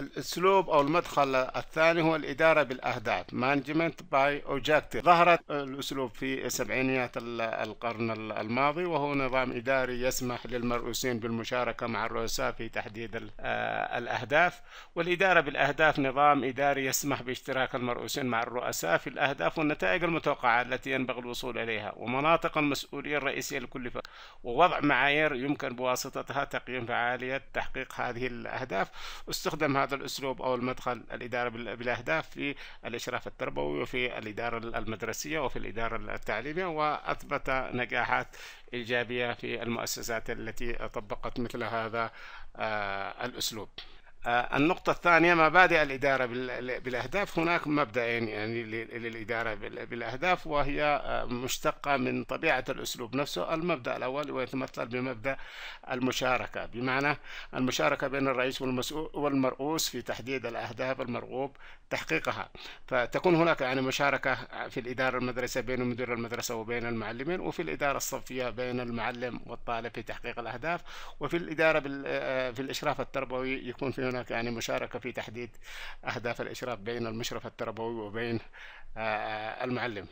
الأسلوب أو المدخل الثاني هو الإدارة بالأهداف Management by Objective ظهرت الأسلوب في سبعينيات القرن الماضي وهو نظام إداري يسمح للمرؤوسين بالمشاركة مع الرؤساء في تحديد آه، الأهداف والإدارة بالأهداف نظام إداري يسمح باشتراك المرؤوسين مع الرؤساء في الأهداف والنتائج المتوقعة التي ينبغي الوصول إليها ومناطق المسؤولية الرئيسية لكل فرد ووضع معايير يمكن بواسطتها تقييم فعالية تحقيق هذه الأهداف استخدم هذا الأسلوب أو المدخل الإدارة بالأهداف في الإشراف التربوي وفي الإدارة المدرسية وفي الإدارة التعليمية وأثبت نجاحات إيجابية في المؤسسات التي طبقت مثل هذا آه، الأسلوب آه، النقطة الثانية مبادئ الإدارة بالأهداف هناك مبدأين يعني للإدارة بالأهداف وهي آه، مشتقة من طبيعة الأسلوب نفسه المبدأ الأول ويتمثل بمبدأ المشاركة بمعنى المشاركة بين الرئيس والمسؤول والمرؤوس في تحديد الأهداف المرغوب تحقيقها فتكون هناك يعني مشاركة في الإدارة المدرسة بين مدير المدرسة وبين المعلمين وفي الإدارة الصفية بين المعلم والطالب في تحقيق الأهداف وفي الإدارة آه، في الإشراف التربوي يكون في هناك يعني مشاركة في تحديد أهداف الإشراف بين المشرف التربوي وبين آه، المعلم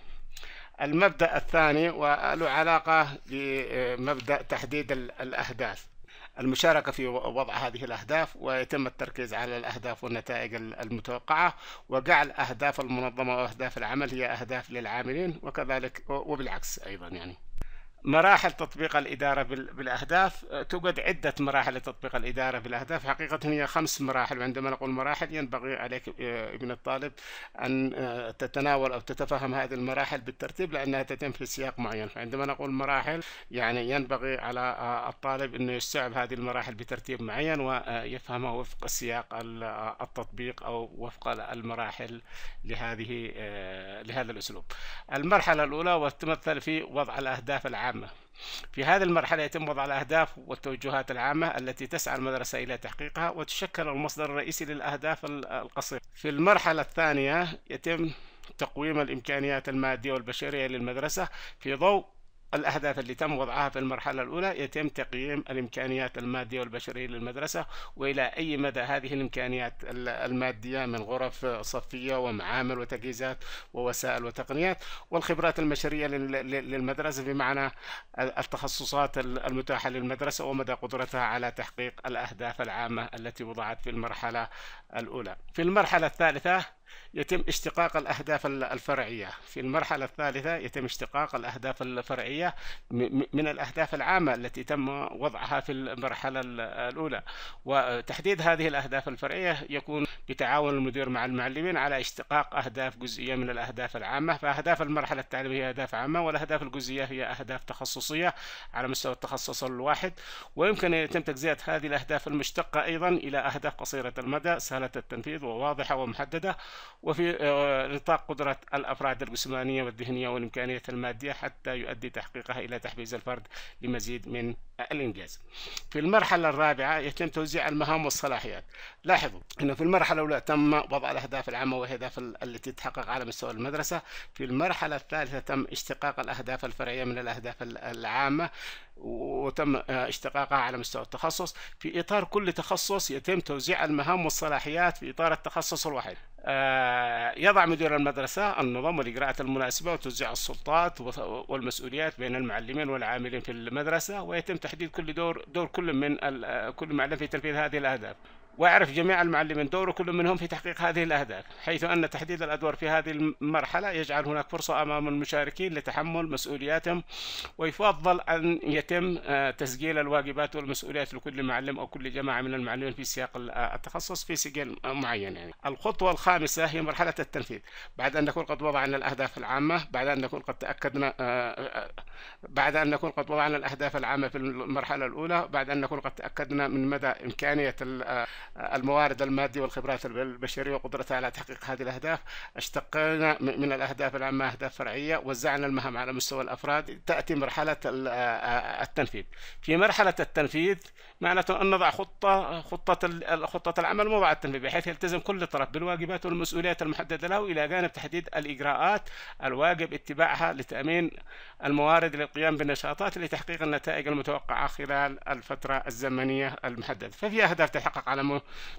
المبدأ الثاني وله علاقة بمبدأ تحديد الأهداف المشاركة في وضع هذه الأهداف ويتم التركيز على الأهداف والنتائج المتوقعة وجعل أهداف المنظمة وأهداف العمل هي أهداف للعاملين وكذلك وبالعكس أيضا يعني مراحل تطبيق الإدارة بالأهداف أه، توجد عدة مراحل لتطبيق الإدارة بالأهداف حقيقة هي خمس مراحل وعندما نقول مراحل ينبغي عليك أه، ابن الطالب أن أه، تتناول أو تتفهم هذه المراحل بالترتيب لأنها تتم في سياق معين فعندما نقول مراحل يعني ينبغي على الطالب أنه يستوعب هذه المراحل بترتيب معين ويفهمها وفق سياق التطبيق أو وفق المراحل لهذه لهذا الأسلوب المرحلة الأولى وتمثل في وضع الأهداف العامة العامة في هذه المرحلة يتم وضع الأهداف والتوجهات العامة التي تسعى المدرسة إلى تحقيقها وتشكل المصدر الرئيسي للأهداف القصيرة. في المرحلة الثانية يتم تقويم الإمكانيات المادية والبشرية للمدرسة في ضوء الأهداف اللي تم وضعها في المرحلة الأولى يتم تقييم الإمكانيات المادية والبشرية للمدرسة وإلى أي مدى هذه الإمكانيات المادية من غرف صفية ومعامل وتجهيزات ووسائل وتقنيات والخبرات البشرية للمدرسة بمعنى التخصصات المتاحة للمدرسة ومدى قدرتها على تحقيق الأهداف العامة التي وضعت في المرحلة الأولى في المرحلة الثالثة يتم اشتقاق الأهداف الفرعية في المرحلة الثالثة يتم اشتقاق الأهداف الفرعية من الأهداف العامة التي تم وضعها في المرحلة الأولى وتحديد هذه الأهداف الفرعية يكون بتعاون المدير مع المعلمين على اشتقاق أهداف جزئية من الأهداف العامة فأهداف المرحلة التعليمية هي أهداف عامة والأهداف الجزئية هي أهداف تخصصية على مستوى التخصص الواحد ويمكن أن يتم تجزئة هذه الأهداف المشتقة أيضا إلى أهداف قصيرة المدى سهلة التنفيذ وواضحة ومحددة وفي نطاق آه، قدرة الأفراد الجسمانية والذهنية والإمكانية المادية حتى يؤدي تحقيقها إلى تحفيز الفرد لمزيد من الإنجاز. في المرحلة الرابعة يتم توزيع المهام والصلاحيات. لاحظوا أنه في المرحلة الأولى تم وضع الأهداف العامة والأهداف التي تتحقق على مستوى المدرسة. في المرحلة الثالثة تم اشتقاق الأهداف الفرعية من الأهداف العامة. وتم اشتقاقها على مستوى التخصص في إطار كل تخصص يتم توزيع المهام والصلاحيات في إطار التخصص الواحد آه، يضع مدير المدرسة النظام والإجراءات المناسبة وتوزيع السلطات والمسؤوليات بين المعلمين والعاملين في المدرسة ويتم تحديد كل دور دور كل من آه، كل معلم في تنفيذ هذه الأهداف وأعرف جميع المعلمين دور كل منهم في تحقيق هذه الأهداف حيث أن تحديد الأدوار في هذه المرحلة يجعل هناك فرصة أمام المشاركين لتحمل مسؤولياتهم ويفضل أن يتم آه، تسجيل الواجبات والمسؤوليات لكل معلم أو كل جماعة من المعلمين في سياق آه، التخصص في سجل معين يعني. الخطوة الخامسة هي مرحلة التنفيذ بعد أن نكون قد وضعنا الأهداف العامة بعد أن نكون قد تأكدنا آه، بعد أن نكون قد وضعنا الأهداف العامة في المرحلة الأولى بعد أن نكون قد تأكدنا من مدى إمكانية الموارد المادية والخبرات البشرية وقدرتها على تحقيق هذه الأهداف اشتقنا من الأهداف العامة أهداف فرعية وزعنا المهام على مستوى الأفراد تأتي مرحلة التنفيذ في مرحلة التنفيذ معناته أن نضع خطة خطة خطة العمل موضع التنفيذ بحيث يلتزم كل طرف بالواجبات والمسؤوليات المحددة له إلى جانب تحديد الإجراءات الواجب اتباعها لتأمين الموارد للقيام بالنشاطات لتحقيق النتائج المتوقعة خلال الفترة الزمنية المحددة ففي أهداف تحقق على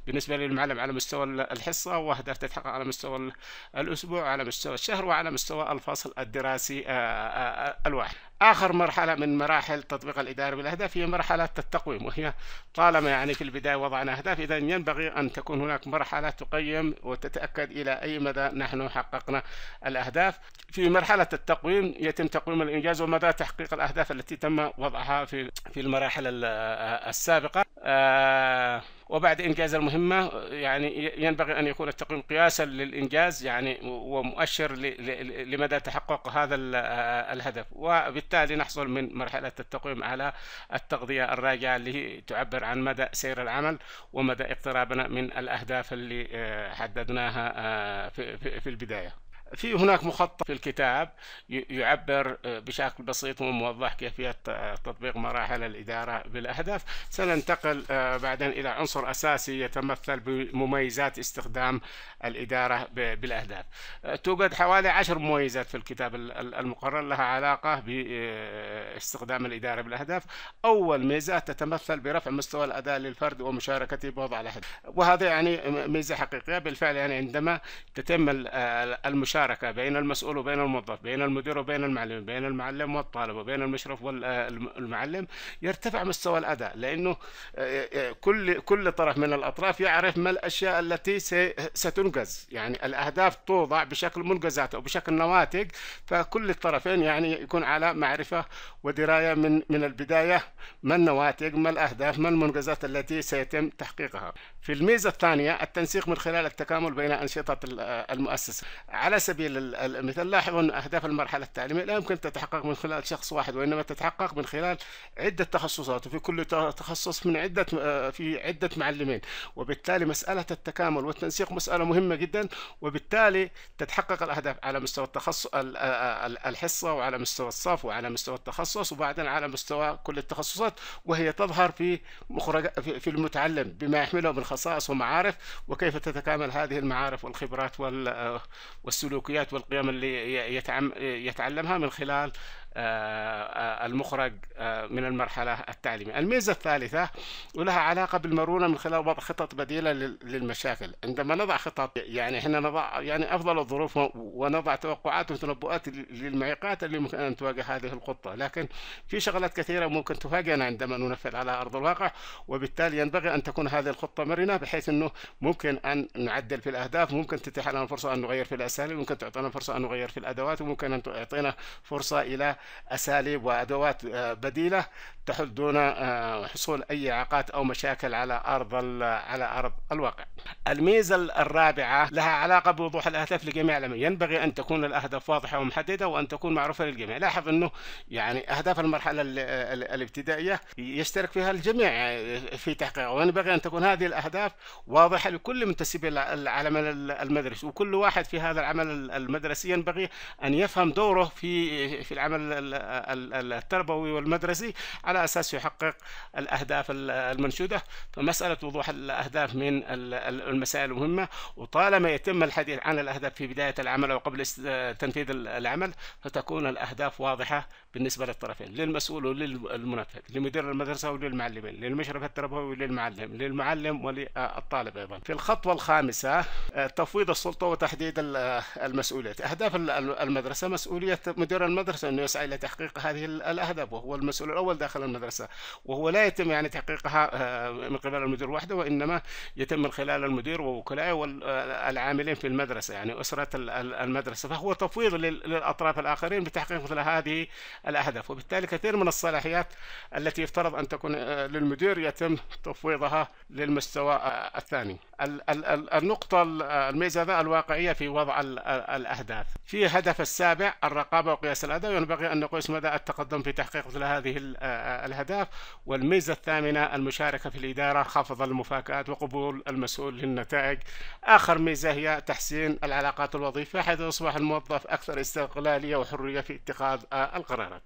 بالنسبة للمعلم على مستوى الحصة وأهداف تتحقق على مستوى الأسبوع على مستوى الشهر وعلى مستوى الفصل الدراسي آه، آه، الواحد آخر مرحلة من مراحل تطبيق الإدارة بالأهداف هي مرحلة التقويم وهي طالما يعني في البداية وضعنا أهداف إذا ينبغي أن تكون هناك مرحلة تقيم وتتأكد إلى أي مدى نحن حققنا الأهداف في مرحلة التقويم يتم تقويم الإنجاز ومدى تحقيق الأهداف التي تم وضعها في في المراحل آه، السابقة آه، وبعد إنجاز المهمة يعني ينبغي أن يكون التقييم قياسا للإنجاز يعني ومؤشر لمدى تحقق هذا آه، الهدف وبالتالي نحصل من مرحلة التقييم على التغذية الراجعة اللي تعبر عن مدى سير العمل ومدى اقترابنا من الأهداف اللي آه، حددناها في البداية في هناك مخطط في الكتاب يعبر آه، بشكل بسيط وموضح كيفية آه، تطبيق مراحل الإدارة بالأهداف سننتقل آه، بعدين إلى عنصر أساسي يتمثل بمميزات استخدام الإدارة بالأهداف توجد حوالي عشر مميزات في الكتاب المقرر لها علاقة باستخدام الإدارة بالأهداف أول ميزة تتمثل برفع مستوى الأداء للفرد ومشاركته بوضع الأهداف وهذا يعني ميزة حقيقية بالفعل يعني عندما تتم المشاركة مشتركة بين المسؤول وبين الموظف بين المدير وبين المعلم بين المعلم والطالب وبين المشرف والمعلم يرتفع مستوى الأداء لأنه آه، آه، كل كل طرف من الأطراف يعرف ما الأشياء التي ستنجز يعني الأهداف توضع بشكل منجزات أو بشكل نواتج فكل الطرفين يعني يكون على معرفة ودراية من من البداية ما النواتج ما الأهداف ما المنجزات التي سيتم تحقيقها في الميزة الثانية التنسيق من خلال التكامل بين أنشطة آه، المؤسسة على سبيل سبيل المثال لاحظوا أن أهداف المرحلة التعليمية لا يمكن تتحقق من خلال شخص واحد وإنما تتحقق من خلال عدة تخصصات وفي كل تخصص من عدة آه، في عدة معلمين وبالتالي مسألة التكامل والتنسيق مسألة مهمة جدا وبالتالي تتحقق الأهداف على مستوى التخصص آه، آه، الحصة وعلى مستوى الصف وعلى مستوى التخصص وبعدين على مستوى كل التخصصات وهي تظهر في مخرج في المتعلم بما يحمله من خصائص ومعارف وكيف تتكامل هذه المعارف والخبرات والسلوك السلوكيات والقيم اللي يتعلمها من خلال آه، آه، المخرج آه، من المرحلة التعليمية الميزة الثالثة ولها علاقة بالمرونة من خلال وضع خطط بديلة للمشاكل عندما نضع خطط يعني احنا نضع يعني أفضل الظروف ونضع توقعات وتنبؤات للمعيقات اللي ممكن أن تواجه هذه الخطة لكن في شغلات كثيرة ممكن تفاجئنا عندما ننفذ على أرض الواقع وبالتالي ينبغي أن تكون هذه الخطة مرنة بحيث أنه ممكن أن نعدل في الأهداف ممكن تتيح لنا فرصة أن نغير في الأساليب ممكن تعطينا فرصة أن نغير في الأدوات وممكن أن تعطينا فرصة إلى أساليب وأدوات آه، بديلة تحل دون آه، حصول أي عقات أو مشاكل على أرض على أرض الواقع. الميزة الرابعة لها علاقة بوضوح الأهداف لجميع العملاء، ينبغي أن تكون الأهداف واضحة ومحددة وأن تكون معروفة للجميع. لاحظ أنه يعني أهداف المرحلة الابتدائية يشترك فيها الجميع آه، في تحقيقها وينبغي أن تكون هذه الأهداف واضحة لكل منتسبي العمل المدرسي وكل واحد في هذا العمل المدرسي ينبغي أن يفهم دوره في في العمل التربوي والمدرسي على أساس يحقق الأهداف المنشودة فمسألة وضوح الأهداف من المسائل المهمة وطالما يتم الحديث عن الأهداف في بداية العمل او قبل تنفيذ العمل فتكون الأهداف واضحة بالنسبة للطرفين للمسؤول وللمنفذ لمدير المدرسة وللمعلمين للمشرف التربوي وللمعلم للمعلم وللطالب أيضا في الخطوة الخامسة آه، تفويض السلطة وتحديد آه، المسؤوليات أهداف المدرسة مسؤولية مدير المدرسة أنه يسعى إلى تحقيق هذه الأهداف وهو المسؤول الأول داخل المدرسة وهو لا يتم يعني تحقيقها آه، من قبل المدير وحده وإنما يتم من خلال المدير ووكلائه والعاملين في المدرسة يعني أسرة المدرسة فهو تفويض للأطراف الآخرين بتحقيق مثل هذه الأهداف وبالتالي كثير من الصلاحيات التي يفترض أن تكون آه، للمدير يتم تفويضها للمستوى آه، الثاني النقطة الميزة الواقعية في وضع الأهداف في هدف السابع الرقابة وقياس الأداء ينبغي أن نقيس مدى التقدم في تحقيق مثل هذه آه، آه، الأهداف والميزة الثامنة المشاركة في الإدارة خفض المفاكآت وقبول المسؤول للنتائج آخر ميزة هي تحسين العلاقات الوظيفية حيث يصبح الموظف أكثر استقلالية وحرية في اتخاذ آه، القرارات